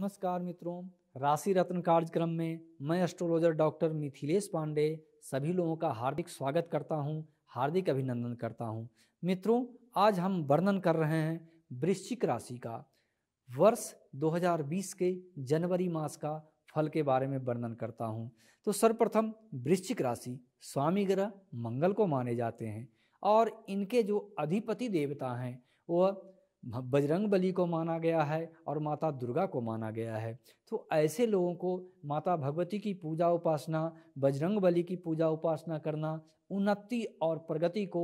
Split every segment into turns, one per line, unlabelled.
नमस्कार मित्रों राशि रत्न कार्यक्रम में मैं एस्ट्रोलॉजर डॉक्टर मिथिलेश पांडे सभी लोगों का हार्दिक स्वागत करता हूं, हार्दिक अभिनंदन करता हूं। मित्रों आज हम वर्णन कर रहे हैं वृश्चिक राशि का वर्ष 2020 के जनवरी मास का फल के बारे में वर्णन करता हूं। तो सर्वप्रथम वृश्चिक राशि स्वामी ग्रह मंगल को माने जाते हैं और इनके जो अधिपति देवता हैं वह बजरंग बली को माना गया है और माता दुर्गा को माना गया है तो ऐसे लोगों को माता भगवती की पूजा उपासना बजरंग बली की पूजा उपासना करना उन्नति और प्रगति को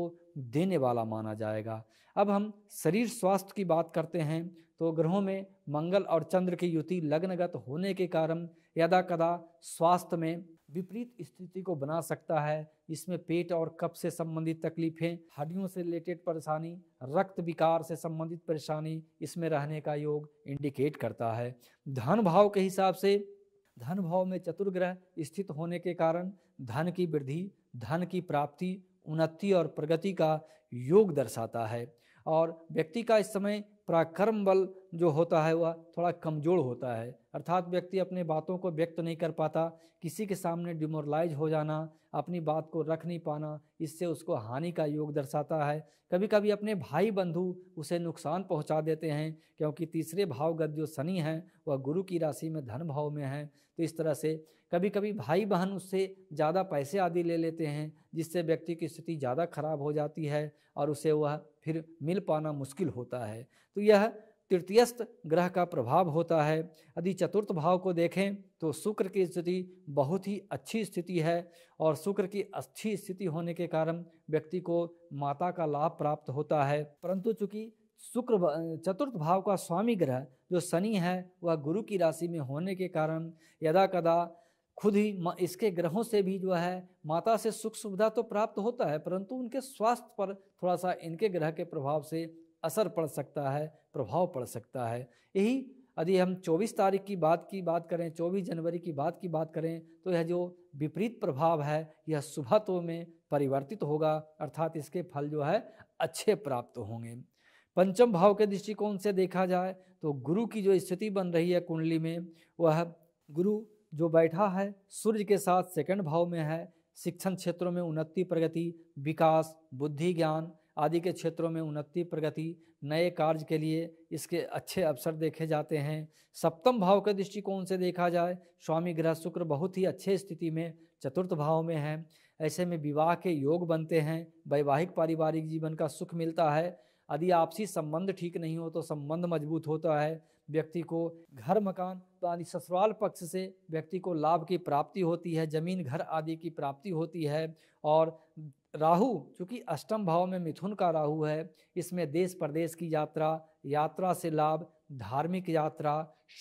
देने वाला माना जाएगा अब हम शरीर स्वास्थ्य की बात करते हैं तो ग्रहों में मंगल और चंद्र की युति लग्नगत होने के कारण यदा कदा स्वास्थ्य में विपरीत स्थिति को बना सकता है इसमें पेट और कप से संबंधित तकलीफें हड्डियों से रिलेटेड परेशानी रक्त विकार से संबंधित परेशानी इसमें रहने का योग इंडिकेट करता है धन भाव के हिसाब से धन भाव में चतुर्ग्रह स्थित होने के कारण धन की वृद्धि धन की प्राप्ति उन्नति और प्रगति का योग दर्शाता है और व्यक्ति का इस समय पराक्रम बल जो होता है वह थोड़ा कमज़ोर होता है अर्थात व्यक्ति अपने बातों को व्यक्त नहीं कर पाता किसी के सामने डिमोरलाइज हो जाना अपनी बात को रख नहीं पाना इससे उसको हानि का योग दर्शाता है कभी कभी अपने भाई बंधु उसे नुकसान पहुंचा देते हैं क्योंकि तीसरे भावगत जो शनि हैं वह गुरु की राशि में धन भाव में हैं तो इस तरह से कभी कभी भाई बहन उससे ज़्यादा पैसे आदि ले लेते हैं जिससे व्यक्ति की स्थिति ज़्यादा खराब हो जाती है और उसे वह फिर मिल पाना मुश्किल होता है तो यह तृतीयस्थ ग्रह का प्रभाव होता है यदि चतुर्थ भाव को देखें तो शुक्र की स्थिति बहुत ही अच्छी स्थिति है और शुक्र की अच्छी स्थिति होने के कारण व्यक्ति को माता का लाभ प्राप्त होता है परंतु चूंकि शुक्र चतुर्थ भाव का स्वामी ग्रह जो शनि है वह गुरु की राशि में होने के कारण यदा कदा खुद ही इसके ग्रहों से भी जो है माता से सुख सुविधा तो प्राप्त होता है परंतु उनके स्वास्थ्य पर थोड़ा सा इनके ग्रह के प्रभाव से असर पड़ सकता है प्रभाव पड़ सकता है यही यदि हम 24 तारीख की बात की बात करें 24 जनवरी की बात की बात करें तो यह जो विपरीत प्रभाव है यह शुभत्व तो में परिवर्तित होगा अर्थात इसके फल जो है अच्छे प्राप्त होंगे पंचम भाव के दृष्टिकोण से देखा जाए तो गुरु की जो स्थिति बन रही है कुंडली में वह गुरु जो बैठा है सूर्य के साथ सेकंड भाव में है शिक्षण क्षेत्रों में उन्नति प्रगति विकास बुद्धि ज्ञान आदि के क्षेत्रों में उन्नति प्रगति नए कार्य के लिए इसके अच्छे अवसर देखे जाते हैं सप्तम भाव के दृष्टिकोण से देखा जाए स्वामी ग्रह शुक्र बहुत ही अच्छे स्थिति में चतुर्थ भाव में है ऐसे में विवाह के योग बनते हैं वैवाहिक पारिवारिक जीवन का सुख मिलता है यदि आपसी संबंध ठीक नहीं हो तो संबंध मजबूत होता है व्यक्ति को घर मकान यानी ससुराल पक्ष से व्यक्ति को लाभ की प्राप्ति होती है जमीन घर आदि की प्राप्ति होती है और राहु चूँकि अष्टम भाव में मिथुन का राहु है इसमें देश प्रदेश की यात्रा यात्रा से लाभ धार्मिक यात्रा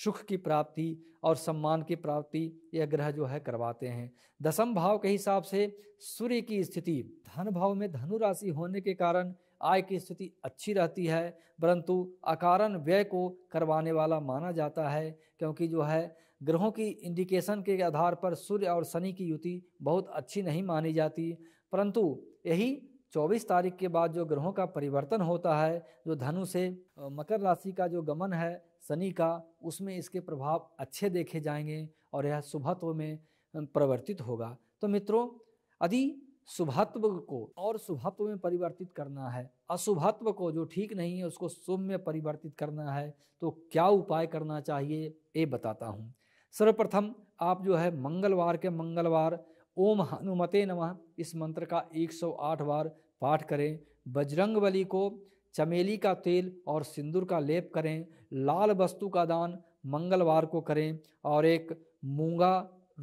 सुख की प्राप्ति और सम्मान की प्राप्ति यह ग्रह जो है करवाते हैं दसम भाव के हिसाब से सूर्य की स्थिति धन भाव में धनु राशि होने के कारण आय की स्थिति अच्छी रहती है परंतु अकारण व्यय को करवाने वाला माना जाता है क्योंकि जो है ग्रहों की इंडिकेशन के आधार पर सूर्य और शनि की युति बहुत अच्छी नहीं मानी जाती परंतु यही 24 तारीख के बाद जो ग्रहों का परिवर्तन होता है जो धनु से मकर राशि का जो गमन है शनि का उसमें इसके प्रभाव अच्छे देखे जाएंगे और यह शुभत्व में परिवर्तित होगा तो मित्रों यदि शुभत्व को और शुभत्व में परिवर्तित करना है अशुभत्व को जो ठीक नहीं है उसको शुभ में परिवर्तित करना है तो क्या उपाय करना चाहिए ये बताता हूँ सर्वप्रथम आप जो है मंगलवार के मंगलवार ओम हनुमते नमः इस मंत्र का 108 बार पाठ करें बजरंग बली को चमेली का तेल और सिंदूर का लेप करें लाल वस्तु का दान मंगलवार को करें और एक मूंगा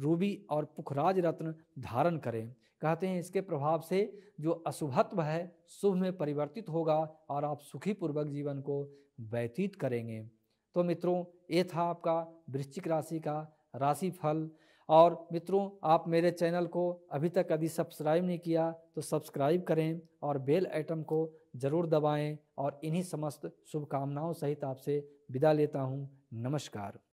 रूबी और पुखराज रत्न धारण करें कहते हैं इसके प्रभाव से जो अशुभत्व है शुभ में परिवर्तित होगा और आप सुखी पूर्वक जीवन को व्यतीत करेंगे तो मित्रों ये था आपका वृश्चिक राशि का राशि फल और मित्रों आप मेरे चैनल को अभी तक यदि सब्सक्राइब नहीं किया तो सब्सक्राइब करें और बेल आइटम को ज़रूर दबाएं और इन्हीं समस्त शुभकामनाओं सहित आपसे विदा लेता हूं नमस्कार